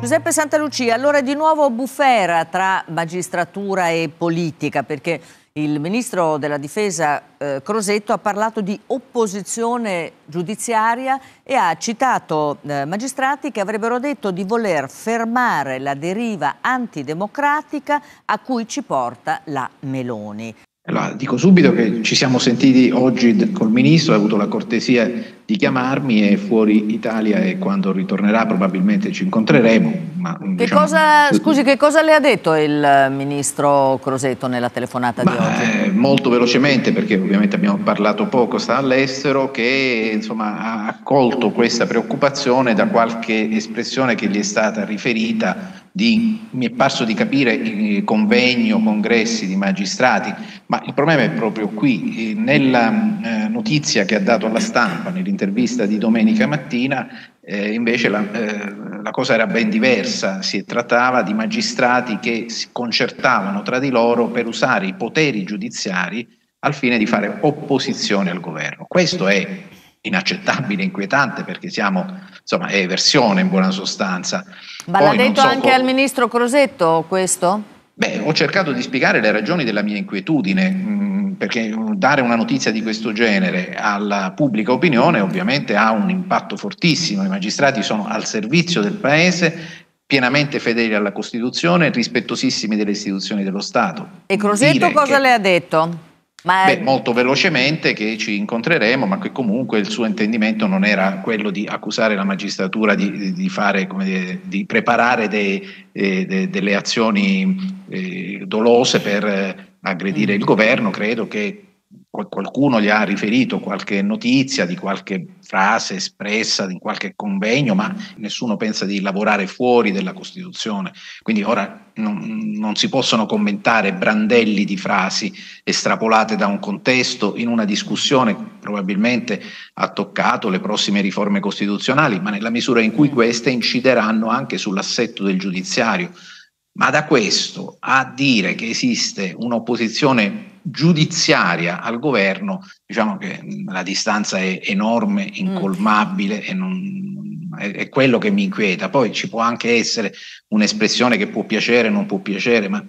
Giuseppe Santalucia, allora di nuovo bufera tra magistratura e politica, perché il ministro della difesa eh, Crosetto ha parlato di opposizione giudiziaria e ha citato eh, magistrati che avrebbero detto di voler fermare la deriva antidemocratica a cui ci porta la Meloni. Allora, dico subito che ci siamo sentiti oggi col Ministro, ha avuto la cortesia di chiamarmi e fuori Italia e quando ritornerà probabilmente ci incontreremo. Ma, mm, che diciamo, cosa, scusi, che cosa le ha detto il eh, Ministro Crosetto nella telefonata ma, di oggi? Eh, molto velocemente, perché ovviamente abbiamo parlato poco, sta all'estero, che insomma, ha accolto questa preoccupazione da qualche espressione che gli è stata riferita di, mi è parso di capire, eh, convegno, congressi di magistrati, ma il problema è proprio qui. Eh, nella eh, notizia che ha dato alla stampa, nell'intervista di domenica mattina, eh, invece la, eh, la, cosa era ben diversa, si trattava di magistrati che si concertavano tra di loro per usare i poteri giudiziari al fine di fare opposizione al governo. Questo è inaccettabile, inquietante, perché siamo insomma, è versione in buona sostanza. Ma l'ha detto so anche al ministro Crosetto questo? Beh, ho cercato di spiegare le ragioni della mia inquietudine, mm, perché dare una notizia di questo genere alla pubblica opinione ovviamente ha un impatto fortissimo, i magistrati sono al servizio del Paese pienamente fedeli alla Costituzione, rispettosissimi delle istituzioni dello Stato. E Crosetto Dire cosa che... le ha detto? Ma... Beh, molto velocemente che ci incontreremo, ma che comunque il suo intendimento non era quello di accusare la magistratura di, di, fare, dire, di preparare dei, eh, de, delle azioni eh, dolose per eh, aggredire mm. il governo, credo che qualcuno gli ha riferito qualche notizia di qualche frase espressa in qualche convegno, ma nessuno pensa di lavorare fuori della Costituzione. Quindi ora non, non si possono commentare brandelli di frasi estrapolate da un contesto in una discussione che probabilmente ha toccato le prossime riforme costituzionali, ma nella misura in cui mm. queste incideranno anche sull'assetto del giudiziario. Ma da questo a dire che esiste un'opposizione giudiziaria al governo, diciamo che mm, la distanza è enorme, mm. incolmabile e non, è, è, quello che mi inquieta. Poi ci può anche essere un'espressione che può piacere, non può piacere, ma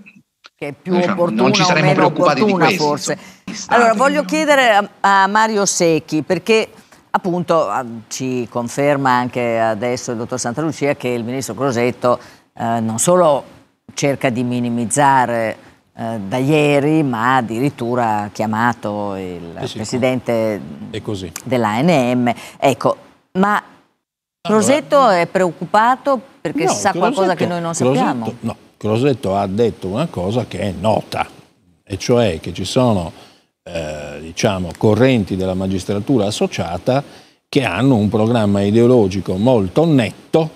che è più diciamo, non ci saremmo preoccupati di questo. Forse. Insomma, allora, voglio chiedere a, Mario Secchi perché appunto ci conferma anche adesso il dottor Santa Lucia che il ministro Crosetto eh, non solo cerca di minimizzare eh, da ieri, ma addirittura ha chiamato il eh sì, presidente dell'ANM. Ecco, ma Crosetto è preoccupato perché no, sa Crosetto, qualcosa che noi non sappiamo? Crosetto, no, Crosetto ha detto una cosa che è nota, e cioè che ci sono eh, diciamo, correnti della magistratura associata che hanno un programma ideologico molto netto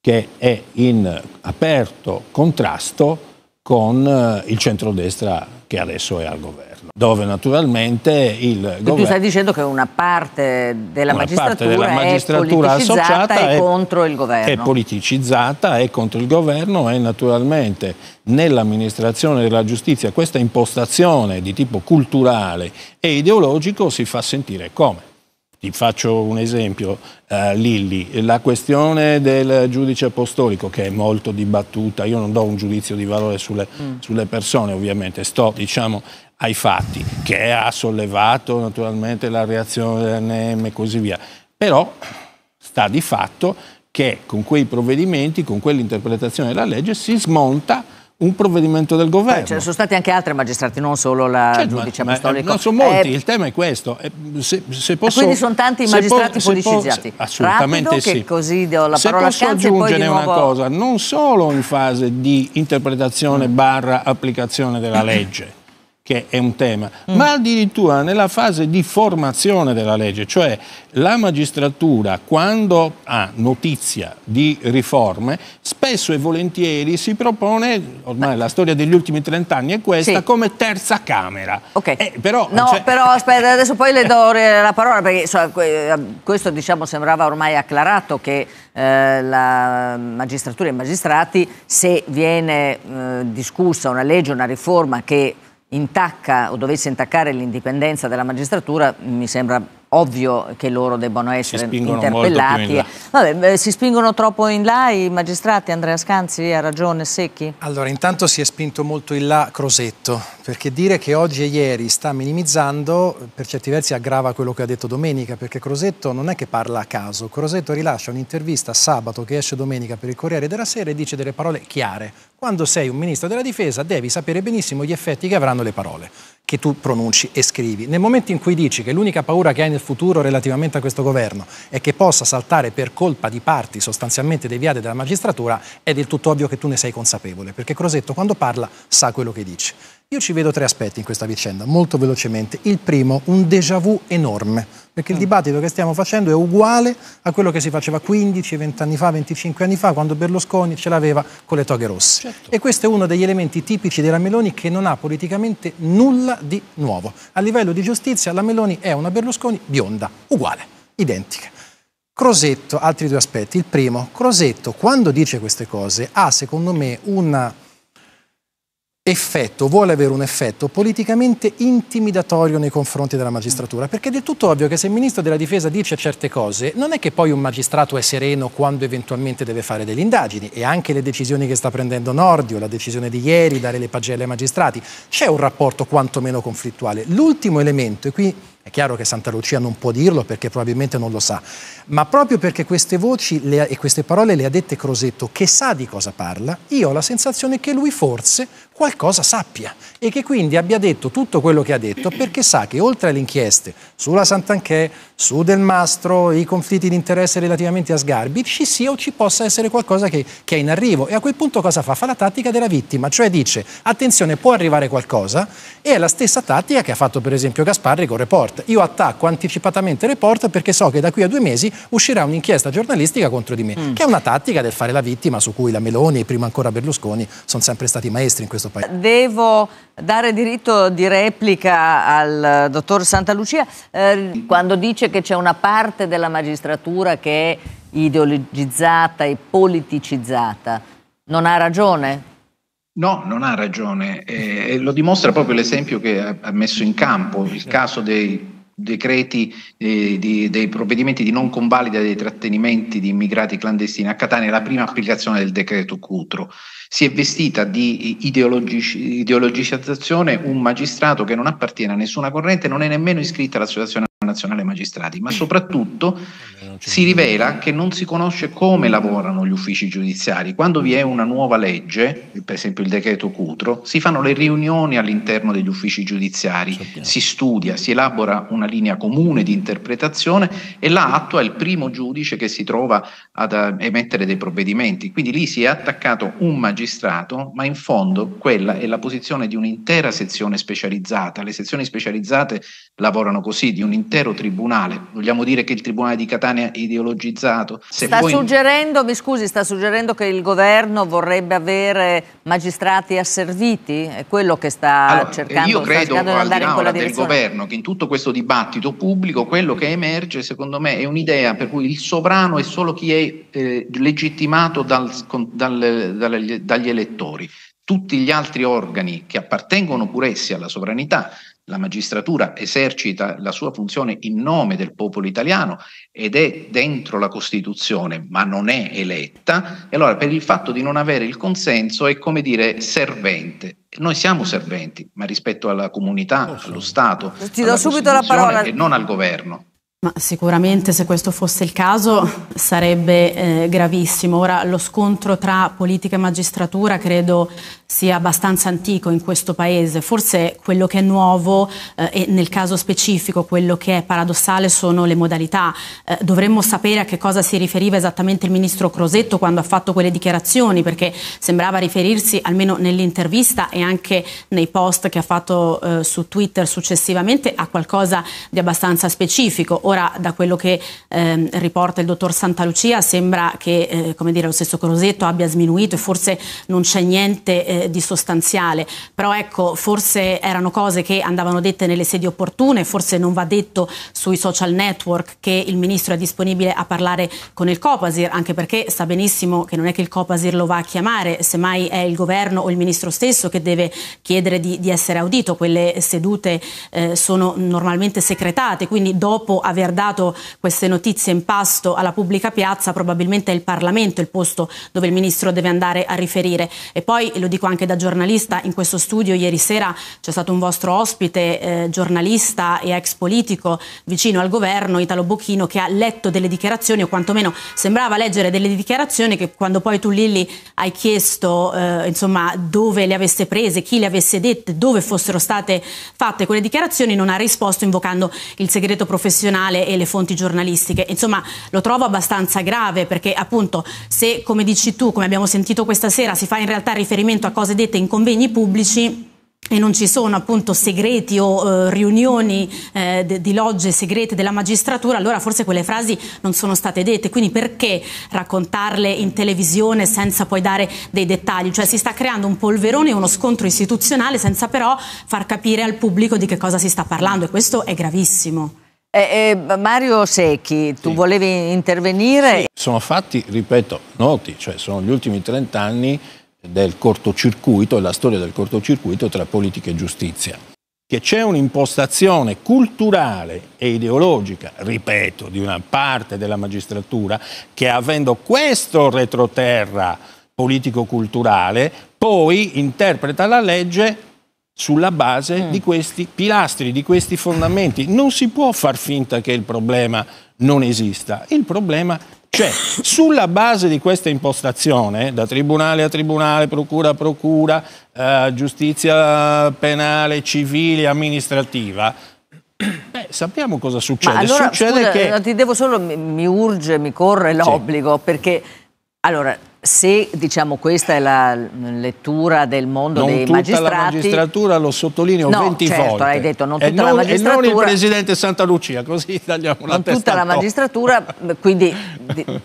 che è in aperto contrasto con eh, il centrodestra che adesso è al governo, dove naturalmente il Quindi governo... Tu stai dicendo che una parte della, una magistratura, parte della magistratura, è associata è, contro il governo. È politicizzata, è contro il governo e naturalmente nell'amministrazione della giustizia questa impostazione di tipo culturale e ideologico si fa sentire come? Ti faccio un esempio, uh, Lilli, la questione del giudice apostolico che è molto dibattuta, io non do un giudizio di valore sulle, mm. sulle persone ovviamente, sto diciamo ai fatti, che ha sollevato naturalmente la reazione dell'ANM e così via, però sta di fatto che con quei provvedimenti, con quell'interpretazione della legge si smonta un provvedimento del cioè, governo. Ce ne sono stati anche altri magistrati, non solo la certo, giudice ma, apostolico. Ma, non sono molti, eh, il tema è questo. Eh, se, se posso, quindi sono tanti i magistrati po, politicizzati. Po, assolutamente Rapido, sì. Che così do la se parola posso aggiungere nuovo... una cosa, non solo in fase di interpretazione mm. barra applicazione della legge, che è un tema, mm. ma addirittura nella fase di formazione della legge, cioè la magistratura quando ha notizia di riforme, spesso e volentieri si propone, ormai la storia degli ultimi 30 anni è questa, sì. come terza camera. Ok, Eh, però, no, cioè... però aspetta, adesso poi le do la parola perché so, questo diciamo sembrava ormai acclarato che eh, la magistratura e i magistrati se viene eh, discussa una legge, una riforma che intacca o dovesse intaccare l'indipendenza della magistratura mi sembra ovvio che loro debbano essere si interpellati. Vabbè, si spingono troppo in là i magistrati, Andrea Scanzi ha ragione, Secchi? Allora, intanto si è spinto molto in là Crosetto, perché dire che oggi e ieri sta minimizzando, per certi versi aggrava quello che ha detto domenica, perché Crosetto non è che parla a caso, Crosetto rilascia un'intervista sabato che esce domenica per il Corriere della Sera e dice delle parole chiare. Quando sei un ministro della difesa devi sapere benissimo gli effetti che avranno le parole che tu pronunci e scrivi. Nel momento in cui dici che l'unica paura che hai nel futuro relativamente a questo governo è che possa saltare per colpa di parti sostanzialmente deviate dalla magistratura, è del tutto ovvio che tu ne sei consapevole, perché Crosetto quando parla sa quello che dice. Io ci vedo tre aspetti in questa vicenda, molto velocemente. Il primo, un déjà vu enorme, perché il mm. dibattito che stiamo facendo è uguale a quello che si faceva 15, 20 anni fa, 25 anni fa, quando Berlusconi ce l'aveva con le toghe rosse. Certo. E questo è uno degli elementi tipici della Meloni che non ha politicamente nulla di nuovo. A livello di giustizia la Meloni è una Berlusconi bionda, uguale, identica. Crosetto, altri due aspetti. Il primo, Crosetto quando dice queste cose ha secondo me una effetto, vuole avere un effetto politicamente intimidatorio nei confronti della magistratura, perché è del tutto ovvio che se il ministro della difesa dice certe cose, non è che poi un magistrato è sereno quando eventualmente deve fare delle indagini e anche le decisioni che sta prendendo Nordio, la decisione di ieri, dare le pagelle ai magistrati, c'è un rapporto quantomeno conflittuale. L'ultimo elemento, e qui è chiaro che Santa Lucia non può dirlo perché probabilmente non lo sa, ma proprio perché queste voci le, e queste parole le ha dette Crosetto, che sa di cosa parla, io ho la sensazione che lui forse qualcosa sappia e che quindi abbia detto tutto quello che ha detto perché sa che oltre alle inchieste sulla Sant'Anchè, su Del Mastro, i conflitti di interesse relativamente a Sgarbi, ci sia o ci possa essere qualcosa che, che è in arrivo. E a quel punto cosa fa? Fa la tattica della vittima, cioè dice attenzione può arrivare qualcosa e è la stessa tattica che ha fatto per esempio Gasparri con Report report. Io attacco anticipatamente report perché so che da qui a due mesi uscirà un'inchiesta giornalistica contro di me, mm. che è una tattica del fare la vittima su cui la Meloni e prima ancora Berlusconi sono sempre stati maestri in questo paese. Devo dare diritto di replica al dottor Santa Lucia eh, quando dice che c'è una parte della magistratura che è ideologizzata e politicizzata. Non ha ragione? No, non ha ragione, eh, lo dimostra proprio l'esempio che ha messo in campo, il caso dei decreti eh, di, dei provvedimenti di non convalida dei trattenimenti di immigrati clandestini. A Catania la prima applicazione del decreto Cutro. Si è vestita di ideologici, ideologicizzazione un magistrato che non appartiene a nessuna corrente, non è nemmeno iscritto all'associazione Nazionale Magistrati, ma mm. soprattutto si rivela che non si conosce come lavorano gli uffici giudiziari. Quando vi è una nuova legge, per esempio il decreto Cutro, si fanno le riunioni all'interno degli uffici giudiziari, si studia, si elabora una linea comune di interpretazione e la attua il primo giudice che si trova ad eh, emettere dei provvedimenti. Quindi lì si è attaccato un magistrato, ma in fondo quella è la posizione di un'intera sezione specializzata. Le sezioni specializzate lavorano così, di un'intera l'intero tribunale. Vogliamo dire che il tribunale di Catania è ideologizzato? Se sta poi... suggerendo, mi scusi, sta suggerendo che il governo vorrebbe avere magistrati asserviti? È quello che sta allora, cercando, io credo, sta cercando di andare in quella del governo che in tutto questo dibattito pubblico quello che emerge, secondo me, è un'idea per cui il sovrano è solo chi è eh, legittimato dal, dal, dal, dagli elettori. Tutti gli altri organi che appartengono pur essi alla sovranità la magistratura esercita la sua funzione in nome del popolo italiano ed è dentro la Costituzione, ma non è eletta, e allora per il fatto di non avere il consenso è come dire servente. Noi siamo serventi, ma rispetto alla comunità, allo Stato, Ti do subito la parola. e non al governo. Ma sicuramente se questo fosse il caso sarebbe eh, gravissimo. Ora lo scontro tra politica e magistratura credo sia abbastanza antico in questo Paese. Forse quello che è nuovo eh, e nel caso specifico quello che è paradossale sono le modalità. Eh, dovremmo sapere a che cosa si riferiva esattamente il ministro Crosetto quando ha fatto quelle dichiarazioni perché sembrava riferirsi almeno nell'intervista e anche nei post che ha fatto eh, su Twitter successivamente a qualcosa di abbastanza specifico Ora, da quello che eh, riporta il dottor Santa Lucia, sembra che eh, come dire, lo stesso Crosetto abbia sminuito e forse non c'è niente eh, di sostanziale. Però ecco, forse erano cose che andavano dette nelle sedi opportune, forse non va detto sui social network che il ministro è disponibile a parlare con il Copasir, anche perché sa benissimo che non è che il Copasir lo va a chiamare, semmai è il governo o il ministro stesso che deve chiedere di, di essere audito. Quelle sedute eh, sono normalmente secretate, quindi dopo aver aver dato queste notizie in pasto alla pubblica piazza, probabilmente è il Parlamento il posto dove il ministro deve andare a riferire. E poi, lo dico anche da giornalista, in questo studio ieri sera c'è stato un vostro ospite, eh, giornalista e ex politico vicino al governo, Italo Bocchino, che ha letto delle dichiarazioni o quantomeno sembrava leggere delle dichiarazioni che quando poi tu Lilli hai chiesto eh, insomma, dove le avesse prese, chi le avesse dette, dove fossero state fatte quelle dichiarazioni, non ha risposto invocando il segreto professionale giornale e le fonti giornalistiche. Insomma, lo trovo abbastanza grave perché appunto se, come dici tu, come abbiamo sentito questa sera, si fa in realtà riferimento a cose dette in convegni pubblici, e non ci sono appunto segreti o eh, riunioni eh, de, di logge segrete della magistratura, allora forse quelle frasi non sono state dette, quindi perché raccontarle in televisione senza poi dare dei dettagli? Cioè si sta creando un polverone, uno scontro istituzionale senza però far capire al pubblico di che cosa si sta parlando e questo è gravissimo. Eh, eh, Mario Secchi, tu sì. volevi intervenire? Sì. Sono fatti, ripeto, noti, cioè sono gli ultimi 30 anni del cortocircuito e la storia del cortocircuito tra politica e giustizia. Che c'è un'impostazione culturale e ideologica, ripeto, di una parte della magistratura che avendo questo retroterra politico-culturale poi interpreta la legge sulla base mm. di questi pilastri, di questi fondamenti. Non si può far finta che il problema non esista. Il problema c'è. Sulla base di questa impostazione, da tribunale a tribunale, procura a procura, eh, giustizia penale, civile, amministrativa, Beh, sappiamo cosa succede. Allora, succede scusa, che... Ti devo solo, mi, mi urge, mi corre l'obbligo, sì. perché allora, se diciamo, questa è la lettura del mondo non dei magistrati... Non tutta la magistratura, lo sottolineo no, 20 certo, volte. hai detto non tutta e non, la magistratura... E non il Presidente Santa Lucia, così tagliamo la non testa Non tutta la magistratura, quindi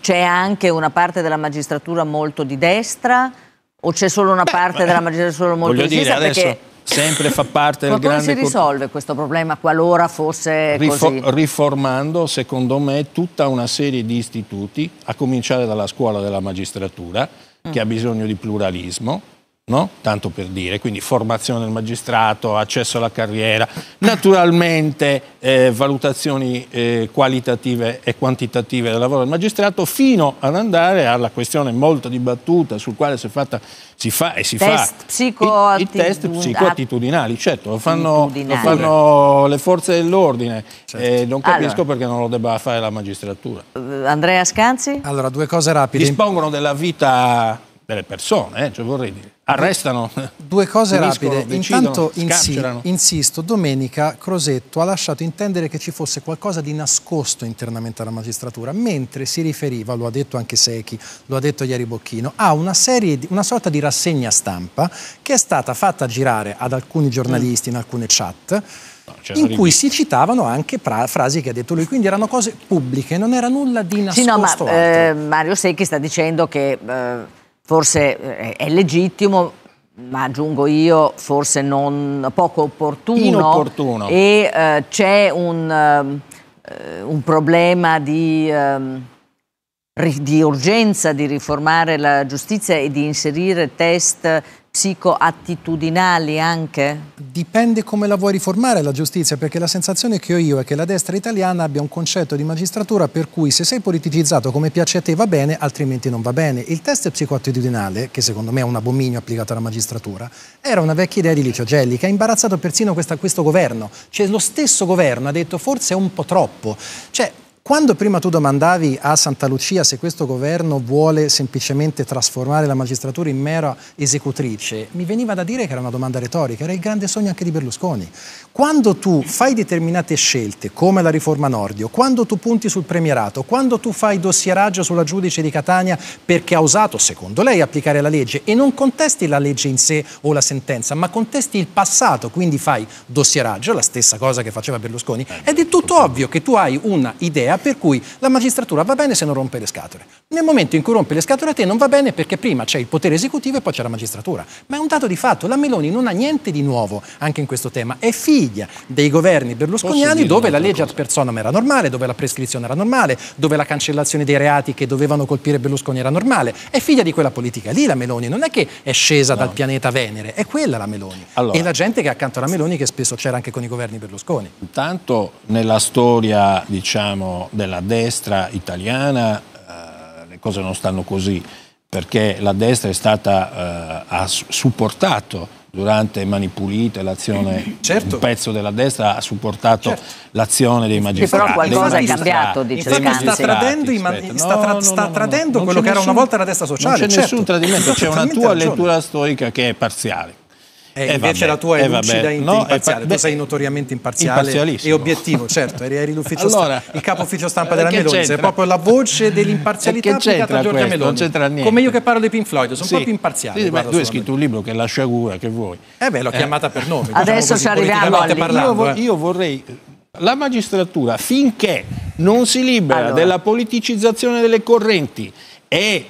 c'è anche una parte della magistratura molto di destra o c'è solo una Beh, parte della magistratura molto di sinistra destra? Perché sempre fa parte del grande... Ma come si risolve questo problema qualora fosse Rifor- così? Riformando, secondo me, tutta una serie di istituti, a cominciare dalla scuola della magistratura, mm. che ha bisogno di pluralismo, No? tanto per dire, quindi formazione del magistrato, accesso alla carriera, naturalmente eh, valutazioni eh, qualitative e quantitative del lavoro del magistrato, fino ad andare alla questione molto dibattuta sul quale si è fatta si fa e si test fa psico- I, i test psicoattitudinali, certo, lo fanno, lo fanno le forze dell'ordine, certo. eh, non capisco allora. perché non lo debba fare la magistratura. Andrea Scanzi? Allora, due cose rapide. Dispongono della vita delle persone, eh, cioè vorrei dire. Arrestano. Due cose rapide. Intanto insi insisto, domenica Crosetto ha lasciato intendere che ci fosse qualcosa di nascosto internamente alla magistratura, mentre si riferiva, lo ha detto anche Secchi, lo ha detto ieri Bocchino, a una, serie, una sorta di rassegna stampa che è stata fatta girare ad alcuni giornalisti mm. in alcune chat. in cui si citavano anche frasi che ha detto lui, quindi erano cose pubbliche, non era nulla di nascosto. Sì, no, ma, eh, Mario Secchi sta dicendo che eh, forse eh, è legittimo, ma aggiungo io, forse non, poco opportuno. Inopportuno. E eh, c'è un, eh, un, problema di, eh, di urgenza di riformare la giustizia e di inserire test psicoattitudinali anche? Dipende come la vuoi riformare la giustizia, perché la sensazione che ho io è che la destra italiana abbia un concetto di magistratura per cui se sei politicizzato come piace a te va bene, altrimenti non va bene. Il test psicoattitudinale, che secondo me è un abominio applicato alla magistratura, era una vecchia idea di Licio Gelli, che ha imbarazzato persino questa, questo governo. Cioè lo stesso governo ha detto forse è un po' troppo. Cioè, quando prima tu domandavi a Santa Lucia se questo governo vuole semplicemente trasformare la magistratura in mera esecutrice, mi veniva da dire che era una domanda retorica, era il grande sogno anche di Berlusconi. Quando tu fai determinate scelte, come la riforma Nordio, quando tu punti sul premierato, quando tu fai dossieraggio sulla giudice di Catania perché ha osato, secondo lei, applicare la legge e non contesti la legge in sé o la sentenza, ma contesti il passato, quindi fai dossieraggio, la stessa cosa che faceva Berlusconi, è del tutto ovvio che tu hai un'idea per cui la magistratura va bene se non rompe le scatole. Nel momento in cui rompe le scatole a te non va bene perché prima c'è il potere esecutivo e poi c'è la magistratura. Ma è un dato di fatto, la Meloni non ha niente di nuovo anche in questo tema, è figlia dei governi berlusconiani dove la legge ad personam era normale, dove la prescrizione era normale, dove la cancellazione dei reati che dovevano colpire Berlusconi era normale. È figlia di quella politica lì la Meloni, non è che è scesa no. dal pianeta Venere, è quella la Meloni. Allora, e la gente che è accanto alla Meloni che spesso c'era anche con i governi Berlusconi. Intanto nella storia, diciamo, della destra italiana eh, le cose non stanno così, perché la destra è stata, eh, ha supportato durante Mani Pulite, l'azione, certo. un pezzo della destra ha supportato certo. l'azione dei magistrati. però qualcosa è cambiato, dice Infatti sta tradendo, ma- sta tra- no, no, sta tradendo quello che nessun, era una volta la destra sociale. Non c'è certo. nessun tradimento, c'è una tua ragione. lettura storica che è parziale. E eh, invece vabbè, la tua è eh, lucida e imparziale. No, tu beh, sei notoriamente imparziale e obiettivo, certo. Eri l'ufficio allora, sta- il capo ufficio stampa della eh, Meloni. C'entra? Sei proprio la voce eh, dell'imparzialità applicata a Giorgia questo? Meloni. Non c'entra niente. Come io che parlo di Pink Floyd, sono sì. un imparziale. Sì, beh, tu hai scritto un libro che è La sciagura, che vuoi. Eh beh, l'ho eh. chiamata per nome. Diciamo Adesso ci arriviamo. Parlando, io vorrei la magistratura finché non si libera allora. della politicizzazione delle correnti e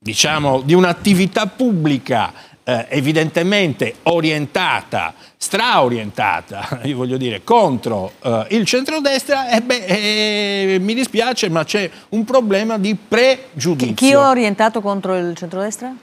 diciamo di un'attività pubblica eh, evidentemente orientata, straorientata, io voglio dire, contro eh, il centrodestra, eh beh, eh, mi dispiace ma c'è un problema di pregiudizio. Chi, chi ho orientato contro il centrodestra?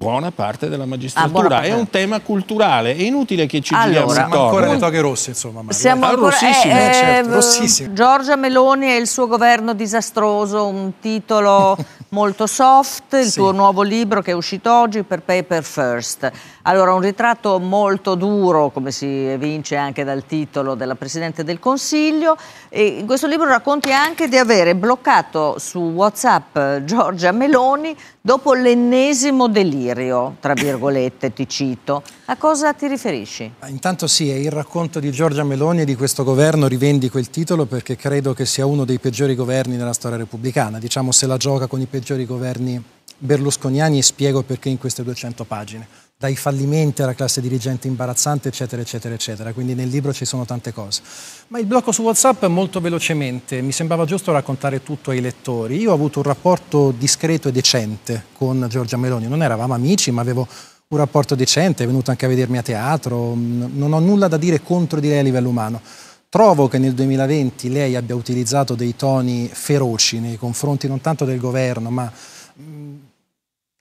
buona parte della magistratura. Ah, parte. È un tema culturale, è inutile che ci allora, giriamo intorno. ancora le toghe rosse, insomma. Mario. Siamo ah, ancora, rossissime, eh, eh, certo. rossissime. Giorgia Meloni e il suo governo disastroso, un titolo molto soft, il sì. tuo nuovo libro che è uscito oggi per Paper First. Allora, un ritratto molto duro, come si evince anche dal titolo della Presidente del Consiglio. E in questo libro racconti anche di avere bloccato su WhatsApp eh, Giorgia Meloni dopo l'ennesimo delirio, tra virgolette, ti cito. A cosa ti riferisci? Ah, intanto sì, è il racconto di Giorgia Meloni e di questo governo, rivendico il titolo perché credo che sia uno dei peggiori governi della storia repubblicana. Diciamo se la gioca con i peggiori governi berlusconiani e spiego perché in queste 200 pagine. Dai fallimenti alla classe dirigente imbarazzante, eccetera, eccetera, eccetera. Quindi nel libro ci sono tante cose. Ma il blocco su WhatsApp molto velocemente. Mi sembrava giusto raccontare tutto ai lettori. Io ho avuto un rapporto discreto e decente con Giorgia Meloni. Non eravamo amici, ma avevo un rapporto decente. È venuta anche a vedermi a teatro. Non ho nulla da dire contro di lei a livello umano. Trovo che nel 2020 lei abbia utilizzato dei toni feroci nei confronti non tanto del governo, ma mm,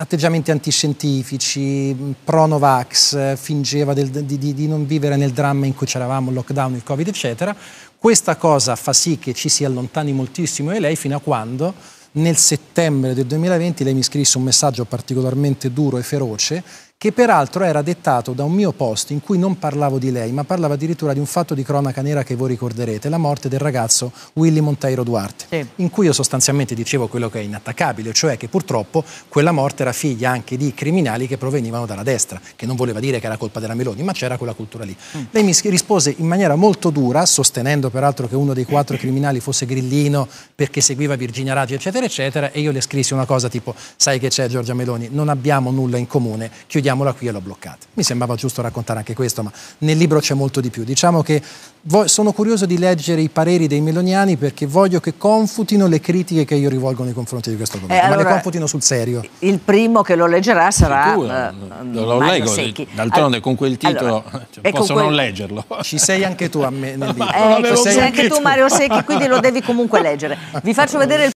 atteggiamenti antiscientifici, mm, pro-Novax, eh, fingeva del, di, di, di, non vivere nel dramma in cui c'eravamo, il lockdown, il Covid, eccetera. Questa cosa fa sì che ci si allontani moltissimo di lei fino a quando nel settembre del 2020 lei mi scrisse un messaggio particolarmente duro e feroce che peraltro era dettato da un mio post in cui non parlavo di lei, ma parlava addirittura di un fatto di cronaca nera che voi ricorderete, la morte del ragazzo Willy Monteiro Duarte, sì. in cui io sostanzialmente dicevo quello che è inattaccabile, cioè che purtroppo quella morte era figlia anche di criminali che provenivano dalla destra, che non voleva dire che era colpa della Meloni, ma c'era quella cultura lì. Mm. Lei mi rispose in maniera molto dura, sostenendo peraltro che uno dei quattro criminali fosse Grillino perché seguiva Virginia Raggi, eccetera, eccetera, e io le scrissi una cosa tipo, sai che c'è Giorgia Meloni, non abbiamo nulla in comune, chiudiamo togliamola qui e l'ho bloccata. Mi sembrava giusto raccontare anche questo, ma nel libro c'è molto di più. Diciamo che sono curioso di leggere i pareri dei meloniani perché voglio che confutino le critiche che io rivolgo nei confronti di questo eh, governo, eh, allora, ma le confutino sul serio. Il primo che lo leggerà sarà Sicuro, uh, eh, eh, lo leggo, D'altronde allora, con quel titolo allora, cioè, posso quel... non leggerlo. Ci sei anche tu a me nel libro. Eh, ecco, ci sei anche tu Mario Secchi, quindi lo devi comunque leggere. Vi faccio vedere il